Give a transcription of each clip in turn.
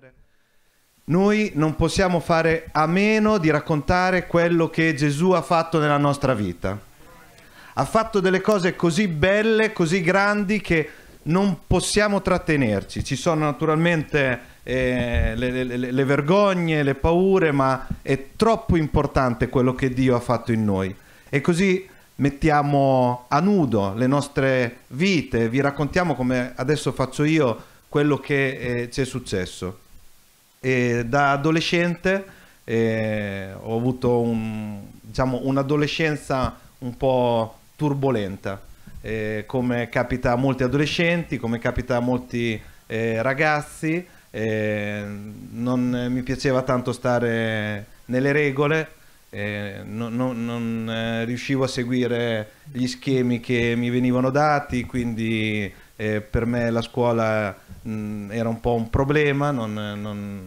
riflettere, noi non possiamo fare a meno di raccontare quello che Gesù ha fatto nella nostra vita. Ha fatto delle cose così belle, così grandi che non possiamo trattenerci. Ci sono naturalmente eh, le, le, le, vergogne, le paure, ma è troppo importante quello che Dio ha fatto in noi. E così mettiamo a nudo le nostre vite, vi raccontiamo come adesso faccio io quello che eh, ci è successo. E da adolescente eh, ho avuto un, diciamo, un'adolescenza un po' turbolenta, eh, come capita a molti adolescenti, come capita a molti eh, ragazzi. Eh, non mi piaceva tanto stare nelle regole, eh, non, non, eh, non riuscivo a seguire gli schemi che mi venivano dati, quindi eh, per me la scuola mh, era un po' un problema, non, non,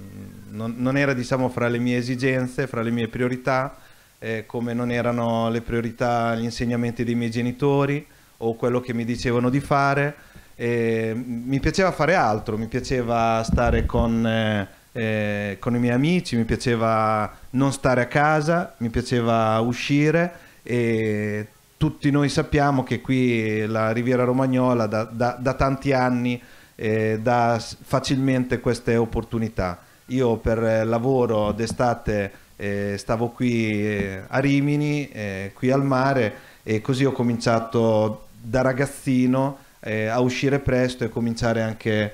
non, non era diciamo, fra le mie esigenze, fra le mie priorità, eh, come non erano le priorità gli insegnamenti dei miei genitori o quello che mi dicevano di fare. Eh, mi piaceva fare altro, mi piaceva stare con, eh, con, i miei amici, mi piaceva non stare a casa, mi piaceva uscire e tutti noi sappiamo che qui eh, la Riviera Romagnola da, da, da tanti anni eh, dà facilmente queste opportunità. Io per eh, lavoro d'estate eh, stavo qui eh, a Rimini, eh, qui al mare e così ho cominciato da ragazzino a uscire presto e cominciare anche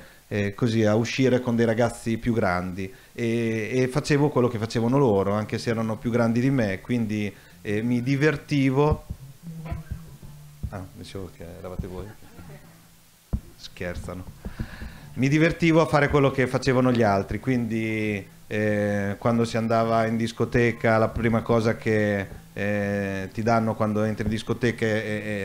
così a uscire con dei ragazzi più grandi e, e, facevo quello che facevano loro anche se erano più grandi di me quindi mi divertivo Ah, dicevo che eravate voi. Scherzano. Mi divertivo a fare quello che facevano gli altri, quindi eh, quando si andava in discoteca la prima cosa che eh, ti danno quando entri in discoteca è,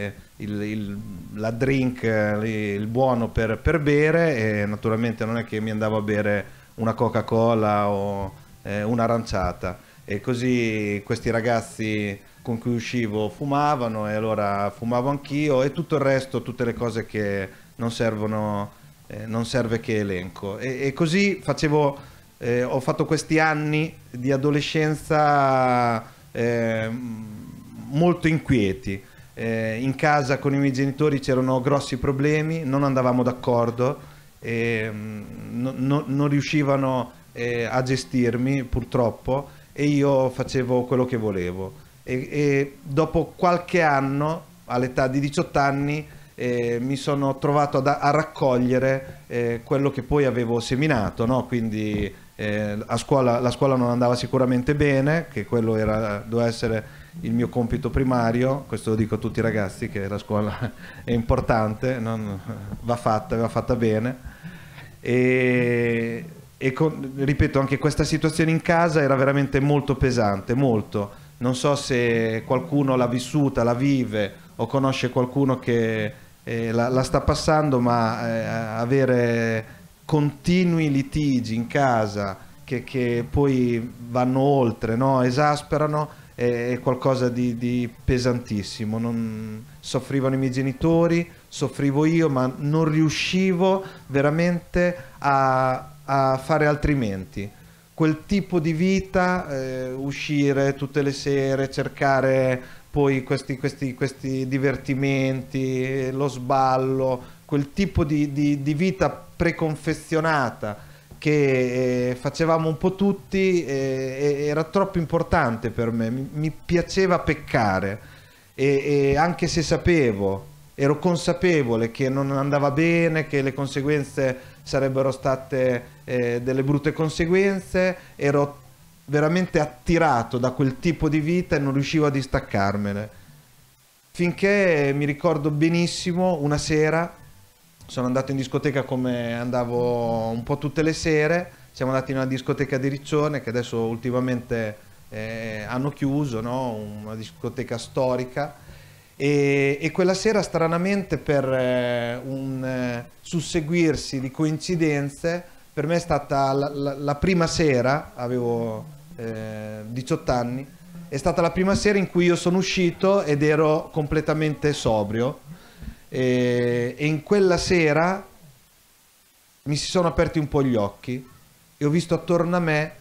è il, il, la drink, eh, il buono per, per, bere e naturalmente non è che mi andavo a bere una Coca-Cola o eh, un'aranciata e così questi ragazzi con cui uscivo fumavano e allora fumavo anch'io e tutto il resto, tutte le cose che non servono, eh, non serve che elenco. E, e così facevo, eh, ho fatto questi anni di adolescenza eh, molto inquieti. Eh, in casa con i miei genitori c'erano grossi problemi, non andavamo d'accordo, mm, no, no, non riuscivano eh, a gestirmi purtroppo e io facevo quello che volevo e, e dopo qualche anno, all'età di 18 anni, eh, mi sono trovato a, a raccogliere eh, quello che poi avevo seminato, no? quindi eh, a scuola, la scuola non andava sicuramente bene, che quello era, doveva essere il mio compito primario, questo lo dico a tutti i ragazzi che la scuola è importante, non, va fatta, va fatta bene. E, e con, ripeto, anche questa situazione in casa era veramente molto pesante, molto non so se qualcuno l'ha vissuta, la vive o conosce qualcuno che eh, la, la, sta passando, ma eh, avere continui litigi in casa che, che poi vanno oltre, no? esasperano, è, è qualcosa di, di pesantissimo. Non... Soffrivano i miei genitori, soffrivo io, ma non riuscivo veramente a, a fare altrimenti quel tipo di vita, eh, uscire tutte le sere, cercare poi questi, questi, questi divertimenti, eh, lo sballo, quel tipo di, di, di vita preconfezionata che eh, facevamo un po' tutti eh, era troppo importante per me, mi, mi piaceva peccare e, e anche se sapevo ero consapevole che non andava bene, che le conseguenze sarebbero state eh, delle brutte conseguenze, ero veramente attirato da quel tipo di vita e non riuscivo a distaccarmene. Finché mi ricordo benissimo una sera, sono andato in discoteca come andavo un po' tutte le sere, siamo andati in una discoteca di Riccione che adesso ultimamente eh, hanno chiuso, no? una discoteca storica e, e quella sera, stranamente, per eh, un eh, susseguirsi di coincidenze, per me è stata la, la, la prima sera, avevo eh, 18 anni, è stata la prima sera in cui io sono uscito ed ero completamente sobrio. e, e in quella sera mi si sono aperti un po' gli occhi e ho visto attorno a me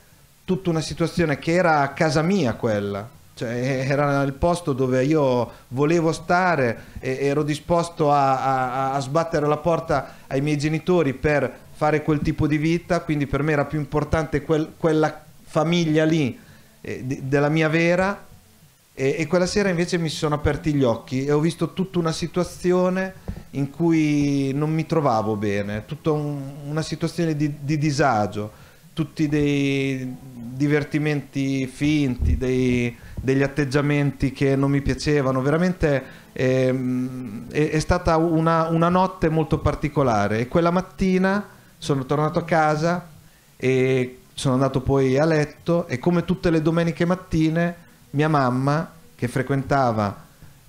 tutta una situazione che era a casa mia quella, cioè, era il posto dove io volevo stare e ero disposto a, a, a sbattere la porta ai miei genitori per fare quel tipo di vita, quindi per me era più importante quel, quella famiglia lì eh, di, della mia vera e, e, quella sera invece mi sono aperti gli occhi e ho visto tutta una situazione in cui non mi trovavo bene, tutta un, una situazione di, di disagio, tutti dei divertimenti finti, dei degli atteggiamenti che non mi piacevano, veramente ehm, è, è stata una, una, notte molto particolare e quella mattina sono tornato a casa e sono andato poi a letto e come tutte le domeniche mattine mia mamma che frequentava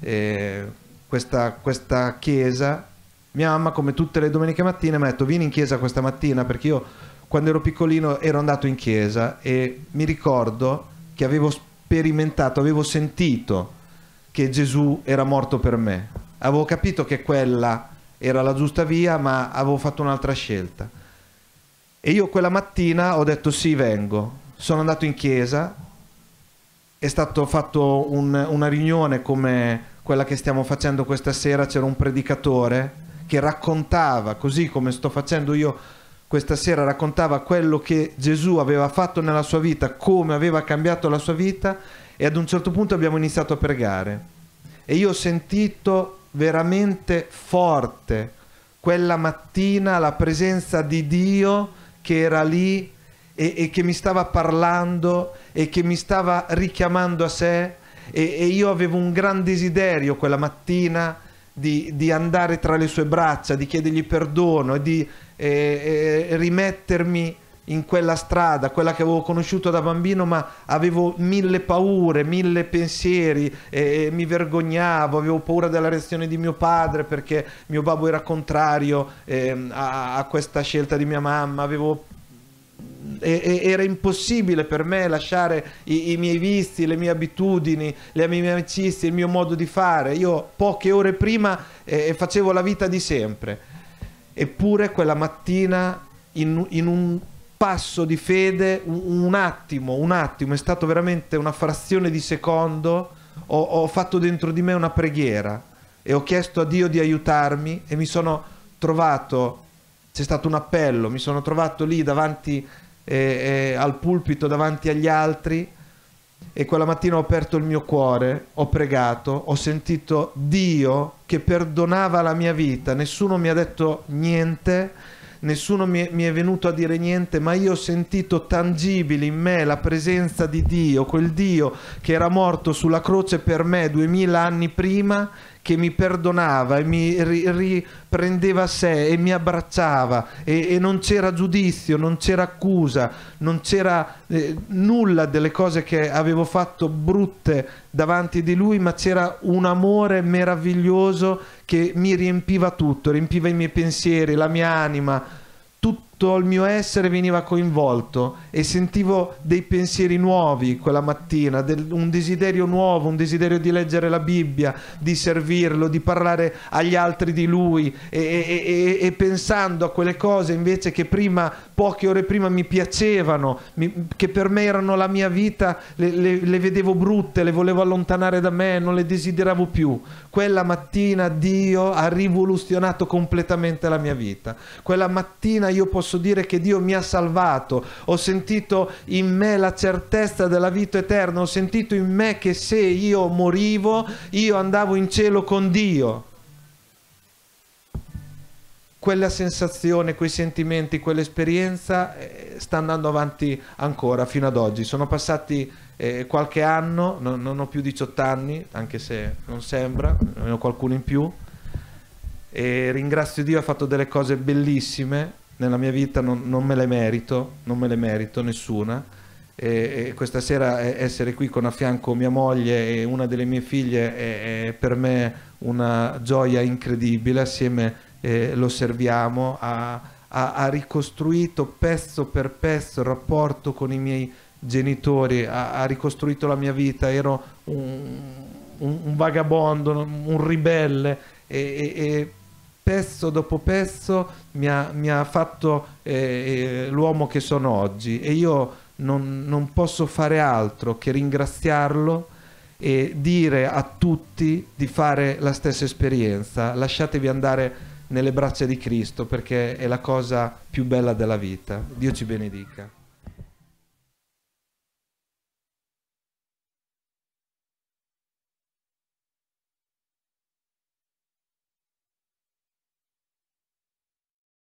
eh, questa, questa chiesa, mia mamma come tutte le domeniche mattine mi ha detto vieni in chiesa questa mattina perché io quando ero piccolino ero andato in chiesa e mi ricordo che avevo sperimentato, avevo sentito che Gesù era morto per me. Avevo capito che quella era la giusta via, ma avevo fatto un'altra scelta. E io quella mattina ho detto sì, vengo. Sono andato in chiesa, è stato fatto un, una riunione come quella che stiamo facendo questa sera, c'era un predicatore che raccontava, così come sto facendo io, questa sera raccontava quello che Gesù aveva fatto nella sua vita, come aveva cambiato la sua vita e ad un certo punto abbiamo iniziato a pregare. E io ho sentito veramente forte quella mattina la presenza di Dio che era lì e, e che mi stava parlando e che mi stava richiamando a sé e, e io avevo un gran desiderio quella mattina di, di andare tra le sue braccia, di chiedergli perdono e di e, e rimettermi in quella strada, quella che avevo conosciuto da bambino, ma avevo mille paure, mille pensieri, e, e mi vergognavo, avevo paura della reazione di mio padre perché mio babbo era contrario eh, a, a, questa scelta di mia mamma, avevo... e, era impossibile per me lasciare i, i miei visti, le mie abitudini, le mie amicizie, il mio modo di fare. Io poche ore prima eh, facevo la vita di sempre Eppure quella mattina, in, in un passo di fede, un, un, attimo, un attimo, è stato veramente una frazione di secondo, ho, ho fatto dentro di me una preghiera e ho chiesto a Dio di aiutarmi e mi sono trovato, c'è stato un appello, mi sono trovato lì davanti eh, eh, al pulpito, davanti agli altri e quella mattina ho aperto il mio cuore, ho pregato, ho sentito Dio che perdonava la mia vita, nessuno mi ha detto niente, nessuno mi è, mi è, venuto a dire niente, ma io ho sentito tangibile in me la presenza di Dio, quel Dio che era morto sulla croce per me duemila anni prima che mi perdonava e mi riprendeva a sé e mi abbracciava e, e non c'era giudizio, non c'era accusa, non c'era eh, nulla delle cose che avevo fatto brutte davanti di lui, ma c'era un amore meraviglioso che mi riempiva tutto, riempiva i miei pensieri, la mia anima, tutto il mio essere veniva coinvolto e sentivo dei pensieri nuovi quella mattina, del, un desiderio nuovo, un desiderio di leggere la Bibbia, di servirlo, di parlare agli altri di lui e, e, e, e pensando a quelle cose invece che prima poche ore prima mi piacevano, mi, che per me erano la mia vita, le, le, le vedevo brutte, le volevo allontanare da me, non le desideravo più. Quella mattina Dio ha rivoluzionato completamente la mia vita. Quella mattina io posso dire che Dio mi ha salvato, ho sentito in me la certezza della vita eterna, ho sentito in me che se io morivo, io andavo in cielo con Dio quella sensazione, quei sentimenti, quell'esperienza eh, sta andando avanti ancora fino ad oggi. Sono passati eh, qualche anno, no, non ho più 18 anni, anche se non sembra, ne ho qualcuno in più. E ringrazio Dio, ha fatto delle cose bellissime nella mia vita, non, non me le merito, non me le merito nessuna. E, e questa sera eh, essere qui con a fianco mia moglie e una delle mie figlie è, è per me una gioia incredibile assieme a eh, lo osserviamo, ha, ha, ha, ricostruito pezzo per pezzo il rapporto con i miei genitori, ha, ha ricostruito la mia vita, ero un, un, un vagabondo, un ribelle e, e, e pezzo dopo pezzo mi ha, mi ha fatto eh, eh, l'uomo che sono oggi e io non, non, posso fare altro che ringraziarlo e dire a tutti di fare la stessa esperienza. Lasciatevi andare nelle braccia di Cristo perché è la cosa più bella della vita. Dio ci benedica.